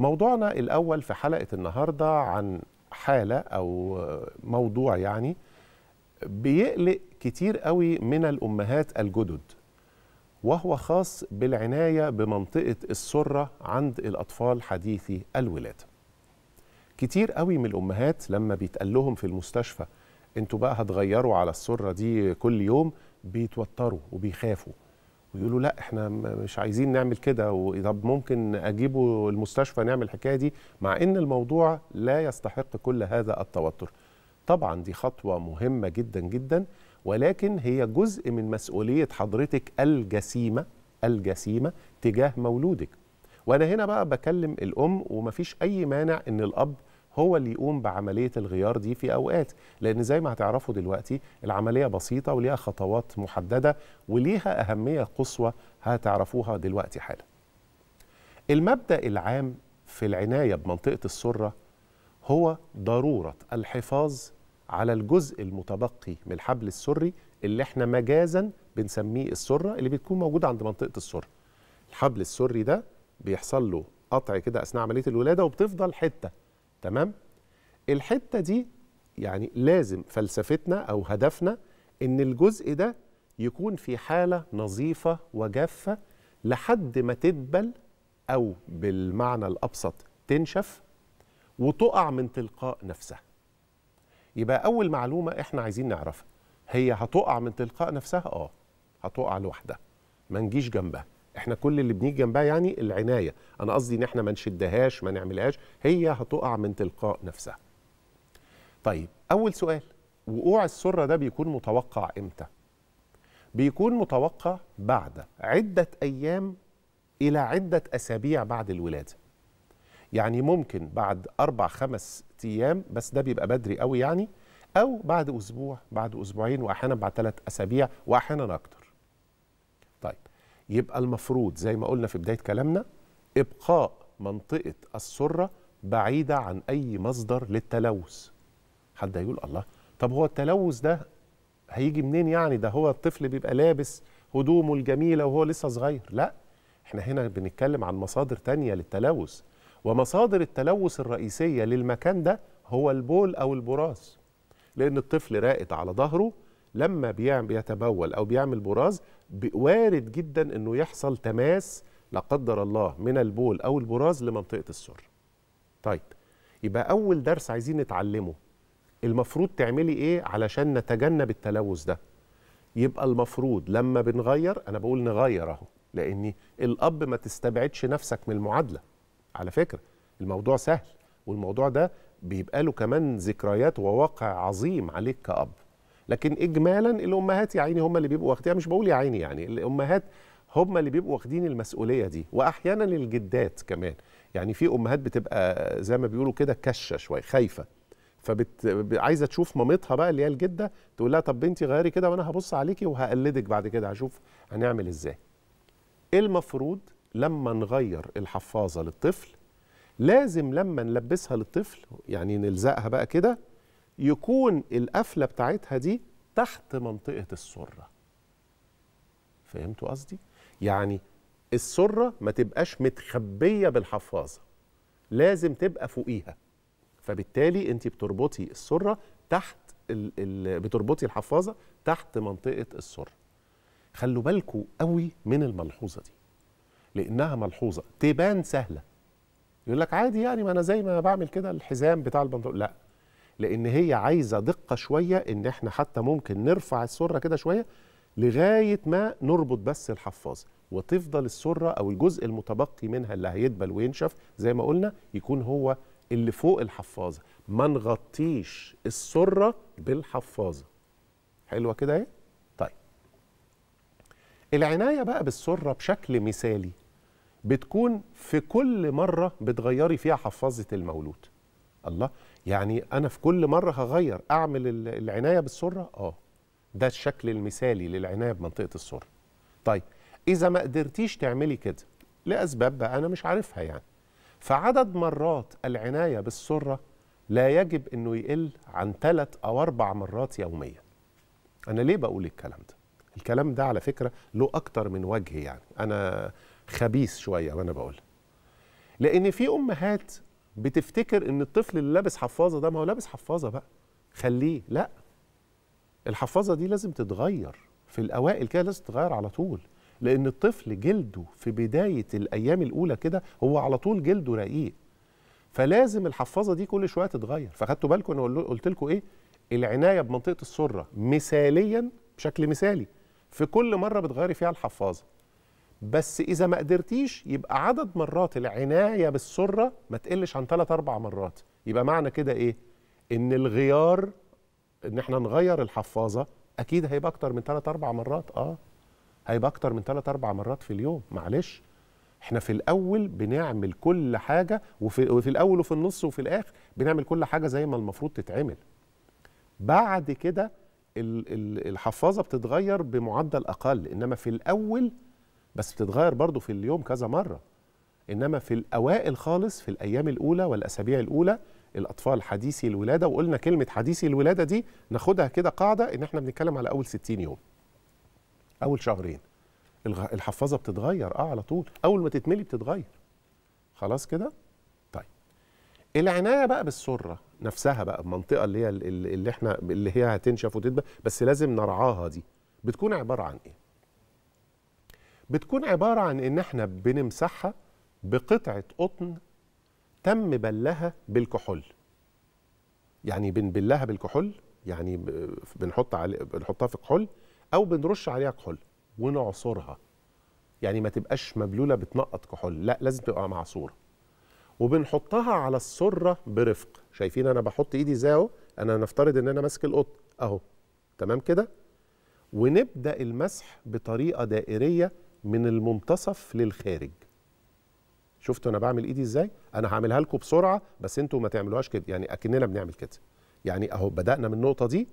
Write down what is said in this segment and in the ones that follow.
موضوعنا الأول في حلقة النهاردة عن حالة أو موضوع يعني بيقلق كتير قوي من الأمهات الجدد وهو خاص بالعناية بمنطقة السرة عند الأطفال حديثي الولادة كتير قوي من الأمهات لما بيتقال لهم في المستشفى انتوا بقى هتغيروا على السرة دي كل يوم بيتوتروا وبيخافوا ويقولوا لا احنا مش عايزين نعمل كده وطب ممكن اجيبه المستشفى نعمل الحكايه دي مع ان الموضوع لا يستحق كل هذا التوتر طبعا دي خطوه مهمه جدا جدا ولكن هي جزء من مسؤوليه حضرتك الجسيمه الجسيمه تجاه مولودك وانا هنا بقى بكلم الام ومفيش اي مانع ان الاب هو اللي يقوم بعمليه الغيار دي في اوقات لان زي ما هتعرفوا دلوقتي العمليه بسيطه وليها خطوات محدده وليها اهميه قصوى هتعرفوها دلوقتي حالا المبدا العام في العنايه بمنطقه السره هو ضروره الحفاظ على الجزء المتبقي من الحبل السري اللي احنا مجازا بنسميه السره اللي بتكون موجوده عند منطقه السره الحبل السري ده بيحصل له قطع كده اثناء عمليه الولاده وبتفضل حته تمام الحته دي يعني لازم فلسفتنا او هدفنا ان الجزء ده يكون في حاله نظيفه وجافه لحد ما تدبل او بالمعنى الابسط تنشف وتقع من تلقاء نفسها يبقى اول معلومه احنا عايزين نعرفها هي هتقع من تلقاء نفسها اه هتقع لوحدها ما نجيش جنبها احنا كل اللي بنيجي جنبها يعني العنايه انا قصدي ان احنا ما نشدهاش ما نعملهاش هي هتقع من تلقاء نفسها طيب اول سؤال وقوع السره ده بيكون متوقع امتى بيكون متوقع بعد عده ايام الى عده اسابيع بعد الولاده يعني ممكن بعد أربع خمس أيام بس ده بيبقى بدري قوي يعني أو بعد أسبوع بعد أسبوعين وأحيانا بعد ثلاث أسابيع وأحيانا أكتر يبقى المفروض زي ما قلنا في بداية كلامنا إبقاء منطقة السرة بعيدة عن أي مصدر للتلوث حد هيقول الله طب هو التلوث ده هيجي منين يعني ده هو الطفل بيبقى لابس هدومه الجميلة وهو لسه صغير لا احنا هنا بنتكلم عن مصادر تانية للتلوث ومصادر التلوث الرئيسية للمكان ده هو البول أو البراز لأن الطفل راقد على ظهره لما بيتبول أو بيعمل براز وارد جدا انه يحصل تماس لا قدر الله من البول او البراز لمنطقه السر. طيب يبقى اول درس عايزين نتعلمه المفروض تعملي ايه علشان نتجنب التلوث ده؟ يبقى المفروض لما بنغير انا بقول نغير اهو لان الاب ما تستبعدش نفسك من المعادله. على فكره الموضوع سهل والموضوع ده بيبقى له كمان ذكريات وواقع عظيم عليك كأب لكن اجمالا الامهات يا عيني هم اللي بيبقوا واخدينها مش بقول يا عيني يعني الامهات هم اللي بيبقوا واخدين المسؤوليه دي واحيانا الجدات كمان يعني في امهات بتبقى زي ما بيقولوا كده كشه شويه خايفه فبت عايزه تشوف مامتها بقى اللي هي الجده تقول لها طب بنتي غيري كده وانا هبص عليكي وهقلدك بعد كده هشوف هنعمل ازاي إيه المفروض لما نغير الحفاظه للطفل لازم لما نلبسها للطفل يعني نلزقها بقى كده يكون القفله بتاعتها دي تحت منطقه السره فهمتوا قصدي يعني السره ما تبقاش متخبيه بالحفاظه لازم تبقى فوقيها فبالتالي انت بتربطي السره تحت الـ الـ بتربطي الحفاظه تحت منطقه السره خلوا بالكوا قوي من الملحوظه دي لانها ملحوظه تبان سهله يقول لك عادي يعني ما انا زي ما بعمل كده الحزام بتاع البنطلون لا لان هي عايزه دقه شويه ان احنا حتى ممكن نرفع السره كده شويه لغايه ما نربط بس الحفاظه وتفضل السره او الجزء المتبقي منها اللي هيدبل وينشف زي ما قلنا يكون هو اللي فوق الحفاظه ما نغطيش السره بالحفاظه حلوه كده ايه طيب العنايه بقى بالسره بشكل مثالي بتكون في كل مره بتغيري فيها حفاظه المولود الله يعني انا في كل مره هغير اعمل العنايه بالسره اه ده الشكل المثالي للعنايه بمنطقه السره طيب اذا ما قدرتيش تعملي كده لاسباب بقى انا مش عارفها يعني فعدد مرات العنايه بالسره لا يجب انه يقل عن ثلاث او اربع مرات يوميا انا ليه بقول الكلام ده الكلام ده على فكره له اكتر من وجه يعني انا خبيث شويه وانا بقول لان في امهات بتفتكر ان الطفل اللي لابس حفاظه ده ما هو لابس حفاظه بقى خليه لا الحفاظه دي لازم تتغير في الاوائل كده لازم تتغير على طول لان الطفل جلده في بدايه الايام الاولى كده هو على طول جلده رقيق فلازم الحفاظه دي كل شويه تتغير فخدتوا بالكم انا قلت لكم ايه العنايه بمنطقه السره مثاليا بشكل مثالي في كل مره بتغيري فيها الحفاظه بس اذا ما قدرتيش يبقى عدد مرات العنايه بالسره ما تقلش عن ثلاث اربع مرات يبقى معنى كده ايه ان الغيار ان احنا نغير الحفاظه اكيد هيبقى اكتر من ثلاث اربع مرات اه هيبقى اكتر من ثلاث اربع مرات في اليوم معلش احنا في الاول بنعمل كل حاجه وفي, وفي الاول وفي النص وفي الاخر بنعمل كل حاجه زي ما المفروض تتعمل بعد كده الحفاظه بتتغير بمعدل اقل انما في الاول بس بتتغير برضو في اليوم كذا مرة إنما في الأوائل خالص في الأيام الأولى والأسابيع الأولى الأطفال حديثي الولادة وقلنا كلمة حديثي الولادة دي ناخدها كده قاعدة إن إحنا بنتكلم على أول 60 يوم أول شهرين الحفاظة بتتغير أه على طول أول ما تتملي بتتغير خلاص كده طيب العناية بقى بالسرة نفسها بقى المنطقة اللي هي اللي احنا اللي هي هتنشف وتتبقى بس لازم نرعاها دي بتكون عبارة عن ايه؟ بتكون عبارة عن إن إحنا بنمسحها بقطعة قطن تم بلها بالكحول يعني بنبلها بالكحول يعني بنحط علي بنحطها في كحول أو بنرش عليها كحول ونعصرها يعني ما تبقاش مبلولة بتنقط كحول لا لازم تبقى معصورة وبنحطها على السرة برفق شايفين أنا بحط إيدي إزاي أهو أنا نفترض إن أنا ماسك القطن أهو تمام كده ونبدأ المسح بطريقة دائرية من المنتصف للخارج شفتوا انا بعمل ايدي ازاي انا هعملها لكم بسرعه بس انتوا ما تعملوهاش كده يعني اكننا بنعمل كده يعني اهو بدانا من النقطه دي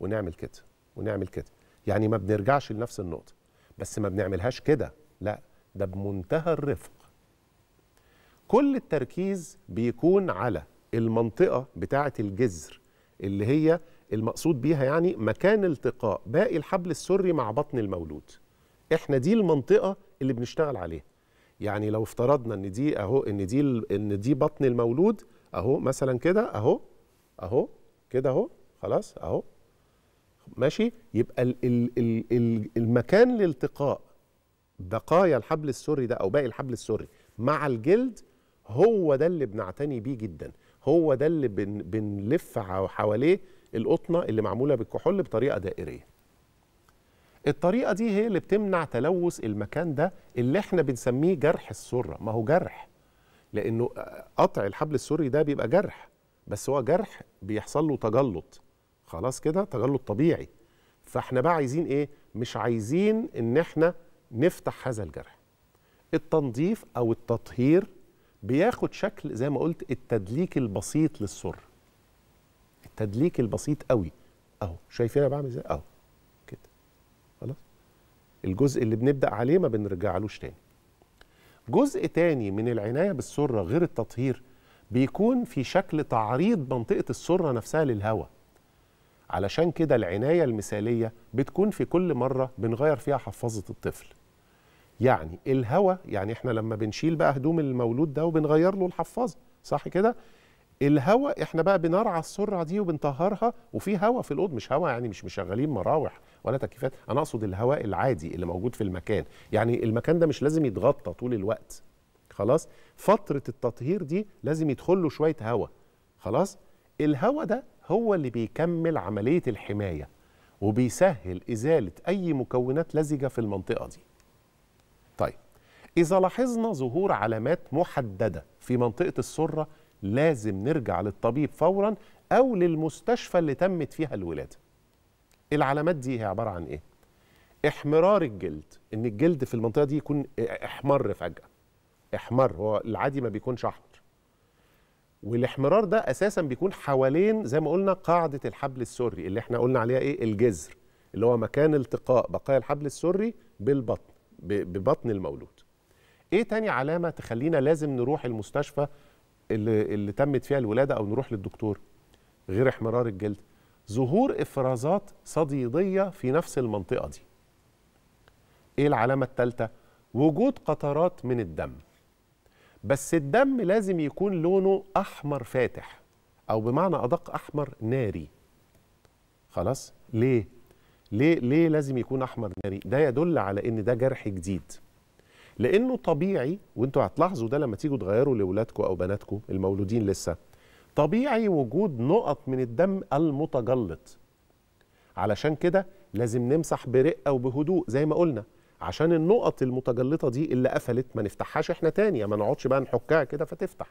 ونعمل كده ونعمل كده يعني ما بنرجعش لنفس النقطه بس ما بنعملهاش كده لا ده بمنتهى الرفق كل التركيز بيكون على المنطقه بتاعه الجذر اللي هي المقصود بيها يعني مكان التقاء باقي الحبل السري مع بطن المولود احنا دي المنطقه اللي بنشتغل عليها يعني لو افترضنا ان دي اهو ان دي ان دي بطن المولود اهو مثلا كده اهو اهو كده اهو خلاص اهو ماشي يبقى الـ الـ الـ الـ المكان لالتقاء بقايا الحبل السري ده او باقي الحبل السري مع الجلد هو ده اللي بنعتني بيه جدا هو ده اللي بن بنلف حواليه القطنه اللي معموله بالكحول بطريقه دائريه الطريقه دي هي اللي بتمنع تلوث المكان ده اللي احنا بنسميه جرح السره ما هو جرح لانه قطع الحبل السري ده بيبقى جرح بس هو جرح بيحصل له تجلط خلاص كده تجلط طبيعي فاحنا بقى عايزين ايه مش عايزين ان احنا نفتح هذا الجرح التنظيف او التطهير بياخد شكل زي ما قلت التدليك البسيط للسر التدليك البسيط قوي اهو شايفينها بعمل ازاي اهو الجزء اللي بنبدا عليه ما بنرجعلوش تاني جزء تاني من العنايه بالسره غير التطهير بيكون في شكل تعريض منطقه السره نفسها للهواء علشان كده العنايه المثاليه بتكون في كل مره بنغير فيها حفاظه الطفل يعني الهواء يعني احنا لما بنشيل بقى هدوم المولود ده وبنغير له الحفاظه صح كده الهواء احنا بقى بنرعى السرعه دي وبنطهرها وفي هواء في الاوضه مش هواء يعني مش مشغلين مراوح ولا تكييفات انا اقصد الهواء العادي اللي موجود في المكان يعني المكان ده مش لازم يتغطى طول الوقت خلاص فتره التطهير دي لازم يدخل له شويه هواء خلاص الهواء ده هو اللي بيكمل عمليه الحمايه وبيسهل ازاله اي مكونات لزجه في المنطقه دي طيب اذا لاحظنا ظهور علامات محدده في منطقه السره لازم نرجع للطبيب فورا أو للمستشفى اللي تمت فيها الولادة العلامات دي هي عبارة عن إيه؟ احمرار الجلد إن الجلد في المنطقة دي يكون احمر فجأة احمر هو العادي ما بيكونش أحمر والاحمرار ده أساسا بيكون حوالين زي ما قلنا قاعدة الحبل السري اللي احنا قلنا عليها إيه؟ الجذر اللي هو مكان التقاء بقايا الحبل السري بالبطن ببطن المولود ايه تاني علامه تخلينا لازم نروح المستشفى اللي, اللي تمت فيها الولاده او نروح للدكتور غير احمرار الجلد ظهور افرازات صديديه في نفس المنطقه دي ايه العلامه الثالثه وجود قطرات من الدم بس الدم لازم يكون لونه احمر فاتح او بمعنى ادق احمر ناري خلاص ليه ليه ليه لازم يكون احمر ناري ده يدل على ان ده جرح جديد لانه طبيعي وانتوا هتلاحظوا ده لما تيجوا تغيروا لاولادكم او بناتكم المولودين لسه طبيعي وجود نقط من الدم المتجلط علشان كده لازم نمسح برقه وبهدوء زي ما قلنا عشان النقط المتجلطه دي اللي قفلت ما نفتحهاش احنا تاني يعني ما نقعدش بقى نحكها كده فتفتح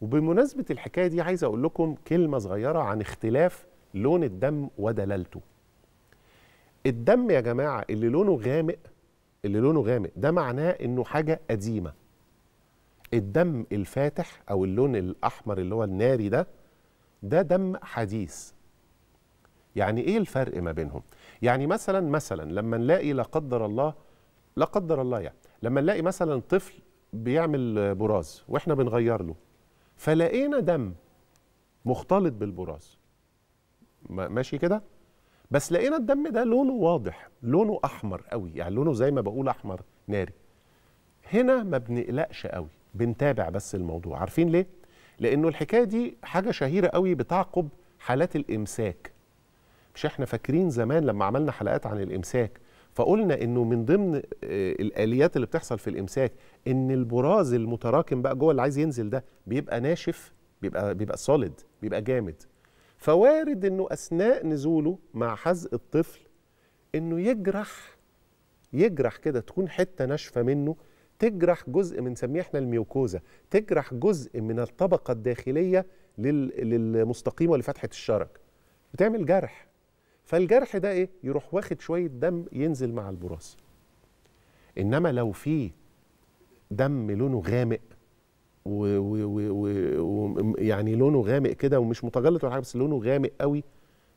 وبمناسبه الحكايه دي عايز اقول لكم كلمه صغيره عن اختلاف لون الدم ودلالته الدم يا جماعه اللي لونه غامق اللي لونه غامق ده معناه انه حاجه قديمه الدم الفاتح او اللون الاحمر اللي هو الناري ده ده دم حديث يعني ايه الفرق ما بينهم يعني مثلا مثلا لما نلاقي لا قدر الله لا قدر الله يعني لما نلاقي مثلا طفل بيعمل براز واحنا بنغير له فلقينا دم مختلط بالبراز ماشي كده بس لقينا الدم ده لونه واضح لونه احمر قوي يعني لونه زي ما بقول احمر ناري هنا ما بنقلقش قوي بنتابع بس الموضوع عارفين ليه لانه الحكايه دي حاجه شهيره قوي بتعقب حالات الامساك مش احنا فاكرين زمان لما عملنا حلقات عن الامساك فقلنا انه من ضمن آه، الاليات اللي بتحصل في الامساك ان البراز المتراكم بقى جوه اللي عايز ينزل ده بيبقى ناشف بيبقى بيبقى سوليد بيبقى جامد فوارد انه اثناء نزوله مع حزق الطفل انه يجرح يجرح كده تكون حته ناشفه منه تجرح جزء بنسميه احنا الميوكوزا تجرح جزء من الطبقه الداخليه للمستقيمه لفتحه الشرج بتعمل جرح فالجرح ده ايه يروح واخد شويه دم ينزل مع البراز انما لو في دم لونه غامق ويعني لونه غامق كده ومش متجلط ولا حاجه بس لونه غامق قوي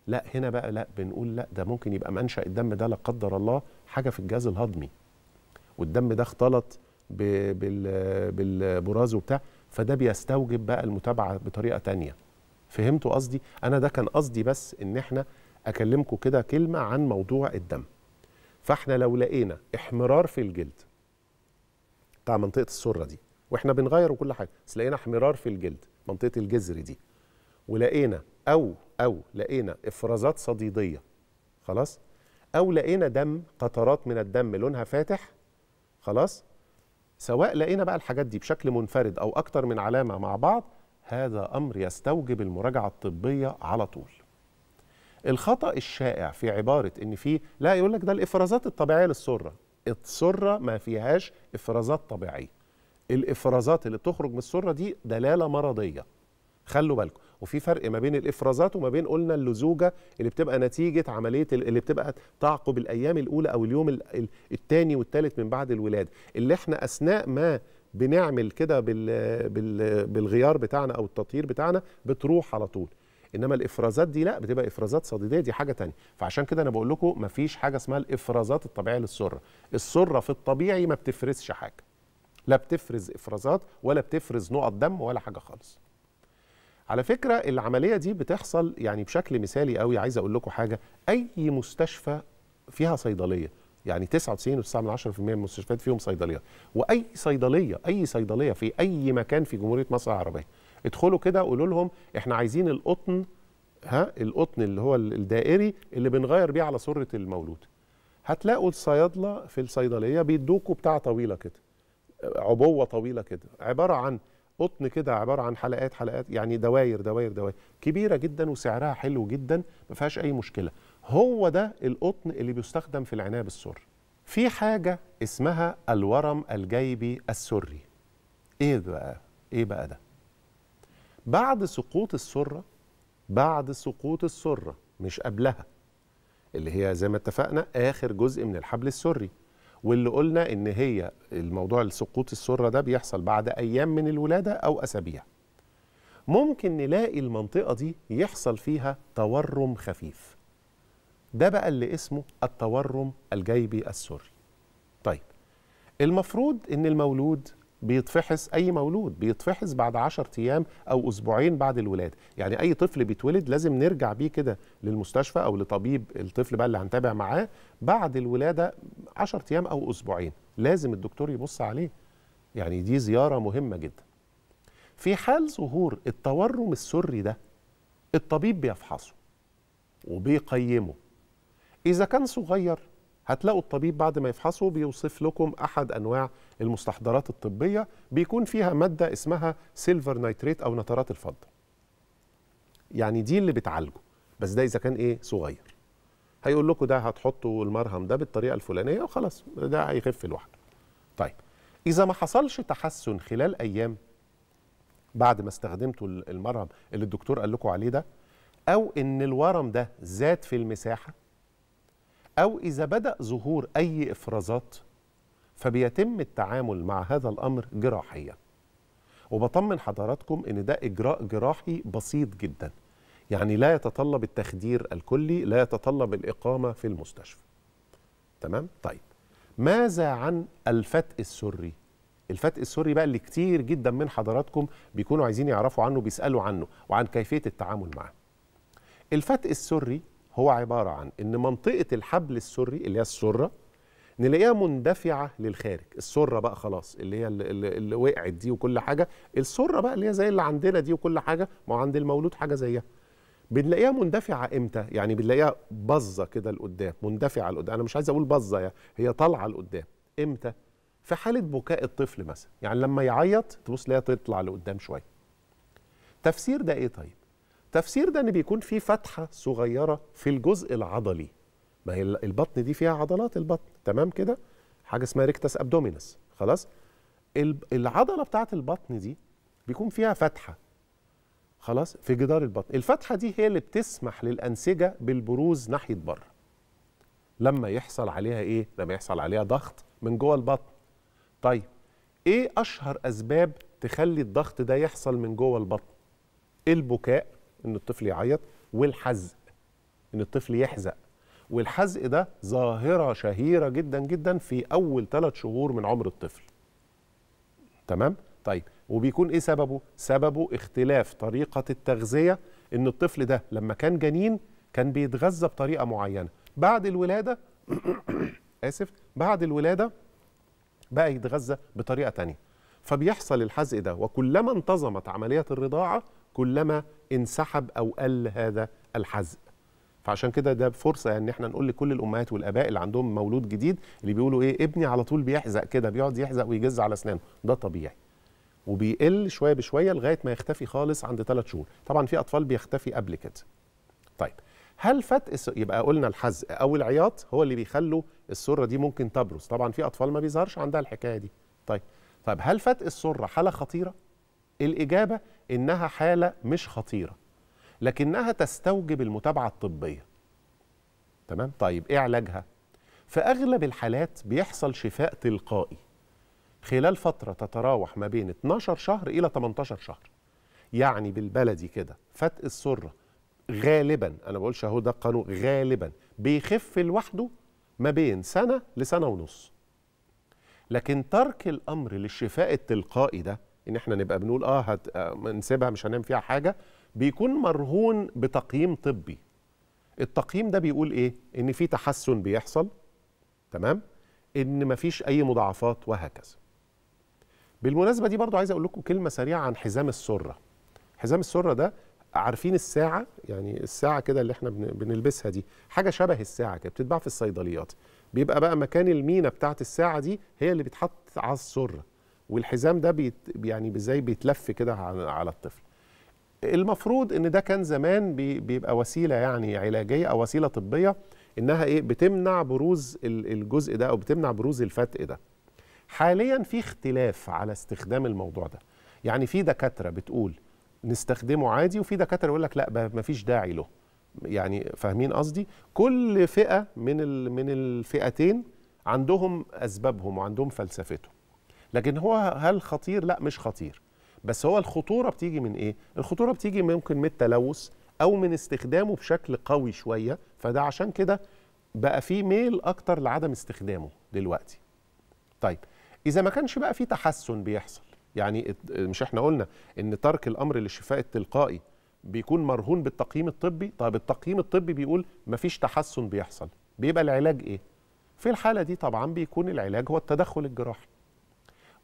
لا هنا بقى لا بنقول لا ده ممكن يبقى منشا الدم ده لا قدر الله حاجه في الجهاز الهضمي والدم ده اختلط بالبراز وبتاع فده بيستوجب بقى المتابعه بطريقه تانية فهمتوا قصدي انا ده كان قصدي بس ان احنا اكلمكم كده كلمه عن موضوع الدم فاحنا لو لقينا احمرار في الجلد بتاع منطقه السره دي واحنا بنغير وكل حاجه بس لقينا احمرار في الجلد منطقه الجذر دي ولقينا او او لقينا افرازات صديديه خلاص او لقينا دم قطرات من الدم لونها فاتح خلاص سواء لقينا بقى الحاجات دي بشكل منفرد او اكتر من علامه مع بعض هذا امر يستوجب المراجعه الطبيه على طول الخطا الشائع في عباره ان في لا يقول لك ده الافرازات الطبيعيه للسره السره ما فيهاش افرازات طبيعيه الافرازات اللي بتخرج من السره دي دلاله مرضيه خلوا بالكم وفي فرق ما بين الافرازات وما بين قلنا اللزوجه اللي بتبقى نتيجه عمليه اللي بتبقى تعقب الايام الاولى او اليوم الثاني والثالث من بعد الولاده اللي احنا اثناء ما بنعمل كده بالغيار بتاعنا او التطهير بتاعنا بتروح على طول انما الافرازات دي لا بتبقى افرازات صديديه دي حاجه ثانيه فعشان كده انا بقول لكم مفيش حاجه اسمها الافرازات الطبيعيه للسره السره في الطبيعي ما بتفرزش حاجه لا بتفرز افرازات ولا بتفرز نقط دم ولا حاجه خالص على فكره العمليه دي بتحصل يعني بشكل مثالي قوي عايز اقول لكم حاجه اي مستشفى فيها صيدليه يعني 99.9% من المستشفيات فيهم صيدليات واي صيدليه اي صيدليه في اي مكان في جمهوريه مصر العربيه ادخلوا كده قولوا لهم احنا عايزين القطن ها القطن اللي هو الدائري اللي بنغير بيه على سره المولود هتلاقوا الصيادله في الصيدليه بيدوكوا بتاع طويله كده عبوه طويله كده عباره عن قطن كده عباره عن حلقات حلقات يعني دواير دواير دواير كبيره جدا وسعرها حلو جدا ما فيهاش اي مشكله هو ده القطن اللي بيستخدم في العنايه بالسر في حاجه اسمها الورم الجيبي السري ايه بقى ايه بقى ده بعد سقوط السره بعد سقوط السره مش قبلها اللي هي زي ما اتفقنا اخر جزء من الحبل السري واللي قلنا ان هي الموضوع سقوط السره ده بيحصل بعد ايام من الولاده او اسابيع ممكن نلاقي المنطقه دي يحصل فيها تورم خفيف ده بقى اللي اسمه التورم الجيبي السري طيب المفروض ان المولود بيتفحص اي مولود بيتفحص بعد 10 ايام او اسبوعين بعد الولاده يعني اي طفل بيتولد لازم نرجع بيه كده للمستشفى او لطبيب الطفل بقى اللي هنتابع معاه بعد الولاده 10 ايام او اسبوعين لازم الدكتور يبص عليه يعني دي زياره مهمه جدا في حال ظهور التورم السري ده الطبيب بيفحصه وبيقيمه إذا كان صغير هتلاقوا الطبيب بعد ما يفحصه بيوصف لكم أحد أنواع المستحضرات الطبيه بيكون فيها ماده اسمها سيلفر نايتريت او نترات الفضه يعني دي اللي بتعالجه بس ده اذا كان ايه صغير هيقول لكم ده هتحطوا المرهم ده بالطريقه الفلانيه وخلاص ده هيخف لوحده طيب اذا ما حصلش تحسن خلال ايام بعد ما استخدمتوا المرهم اللي الدكتور قال لكم عليه ده او ان الورم ده زاد في المساحه او اذا بدا ظهور اي افرازات فبيتم التعامل مع هذا الأمر جراحيا وبطمن حضراتكم أن ده إجراء جراحي بسيط جدا يعني لا يتطلب التخدير الكلي لا يتطلب الإقامة في المستشفى تمام؟ طيب ماذا عن الفتق السري؟ الفتق السري بقى اللي كتير جدا من حضراتكم بيكونوا عايزين يعرفوا عنه بيسألوا عنه وعن كيفية التعامل معه الفتق السري هو عبارة عن أن منطقة الحبل السري اللي هي السرة نلاقيها مندفعه للخارج السره بقى خلاص اللي هي اللي, اللي وقعت دي وكل حاجه السره بقى اللي هي زي اللي عندنا دي وكل حاجه ما عند المولود حاجه زيها بنلاقيها مندفعه امتى يعني بنلاقيها باظه كده لقدام مندفعه لقدام انا مش عايز اقول باظه هي طالعه لقدام امتى في حاله بكاء الطفل مثلا يعني لما يعيط تبص لها تطلع لقدام شويه تفسير ده ايه طيب تفسير ده ان بيكون في فتحه صغيره في الجزء العضلي ما هي البطن دي فيها عضلات البطن تمام كده حاجه اسمها ريكتس ابدومينس خلاص العضله بتاعه البطن دي بيكون فيها فتحه خلاص في جدار البطن الفتحه دي هي اللي بتسمح للانسجه بالبروز ناحيه بره لما يحصل عليها ايه لما يحصل عليها ضغط من جوه البطن طيب ايه اشهر اسباب تخلي الضغط ده يحصل من جوه البطن البكاء ان الطفل يعيط والحزق ان الطفل يحزق والحزق ده ظاهرة شهيرة جدا جدا في أول ثلاث شهور من عمر الطفل تمام؟ طيب وبيكون إيه سببه؟ سببه اختلاف طريقة التغذية إن الطفل ده لما كان جنين كان بيتغذى بطريقة معينة بعد الولادة آسف بعد الولادة بقى يتغذى بطريقة تانية فبيحصل الحزق ده وكلما انتظمت عملية الرضاعة كلما انسحب أو قل هذا الحزق فعشان كده ده فرصه ان احنا نقول لكل الامهات والاباء اللي عندهم مولود جديد اللي بيقولوا ايه ابني على طول بيحزق كده بيقعد يحزق ويجز على اسنانه ده طبيعي وبيقل شويه بشويه لغايه ما يختفي خالص عند ثلاث شهور طبعا في اطفال بيختفي قبل كده طيب هل فتق يبقى قلنا الحزق او العياط هو اللي بيخلوا السره دي ممكن تبرز طبعا في اطفال ما بيظهرش عندها الحكايه دي طيب طيب هل فتق السره حاله خطيره الاجابه انها حاله مش خطيره لكنها تستوجب المتابعة الطبية تمام طيب إيه علاجها؟ في أغلب الحالات بيحصل شفاء تلقائي خلال فترة تتراوح ما بين 12 شهر إلى 18 شهر يعني بالبلدي كده فتق السرة غالبا أنا بقولش أهو ده القانون غالبا بيخف لوحده ما بين سنة لسنة ونص لكن ترك الأمر للشفاء التلقائي ده إن إحنا نبقى بنقول آه هت... آه، نسيبها مش هنعمل فيها حاجة بيكون مرهون بتقييم طبي التقييم ده بيقول ايه ان في تحسن بيحصل تمام ان مفيش اي مضاعفات وهكذا بالمناسبه دي برضو عايز اقول لكم كلمه سريعه عن حزام السره حزام السره ده عارفين الساعه يعني الساعه كده اللي احنا بنلبسها دي حاجه شبه الساعه كده بتتباع في الصيدليات بيبقى بقى مكان المينا بتاعه الساعه دي هي اللي بيتحط على السره والحزام ده بيت يعني ازاي بيتلف كده على الطفل المفروض ان ده كان زمان بيبقى وسيله يعني علاجيه او وسيله طبيه انها ايه بتمنع بروز الجزء ده او بتمنع بروز الفتق ده حاليا في اختلاف على استخدام الموضوع ده يعني في دكاتره بتقول نستخدمه عادي وفي دكاتره يقول لك لا ما فيش داعي له يعني فاهمين قصدي كل فئه من من الفئتين عندهم اسبابهم وعندهم فلسفتهم لكن هو هل خطير لا مش خطير بس هو الخطوره بتيجي من ايه الخطوره بتيجي ممكن من التلوث او من استخدامه بشكل قوي شويه فده عشان كده بقى في ميل اكتر لعدم استخدامه دلوقتي طيب اذا ما كانش بقى في تحسن بيحصل يعني مش احنا قلنا ان ترك الامر للشفاء التلقائي بيكون مرهون بالتقييم الطبي طيب التقييم الطبي بيقول مفيش تحسن بيحصل بيبقى العلاج ايه في الحاله دي طبعا بيكون العلاج هو التدخل الجراحي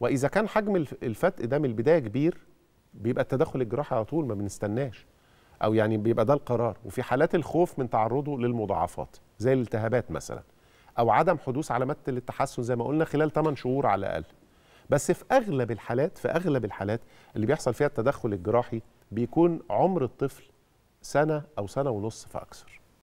واذا كان حجم الفتق ده من البدايه كبير بيبقى التدخل الجراحي على طول ما بنستناش او يعني بيبقى ده القرار وفي حالات الخوف من تعرضه للمضاعفات زي الالتهابات مثلا او عدم حدوث علامات للتحسن زي ما قلنا خلال 8 شهور على الاقل بس في اغلب الحالات في اغلب الحالات اللي بيحصل فيها التدخل الجراحي بيكون عمر الطفل سنه او سنه ونص فاكثر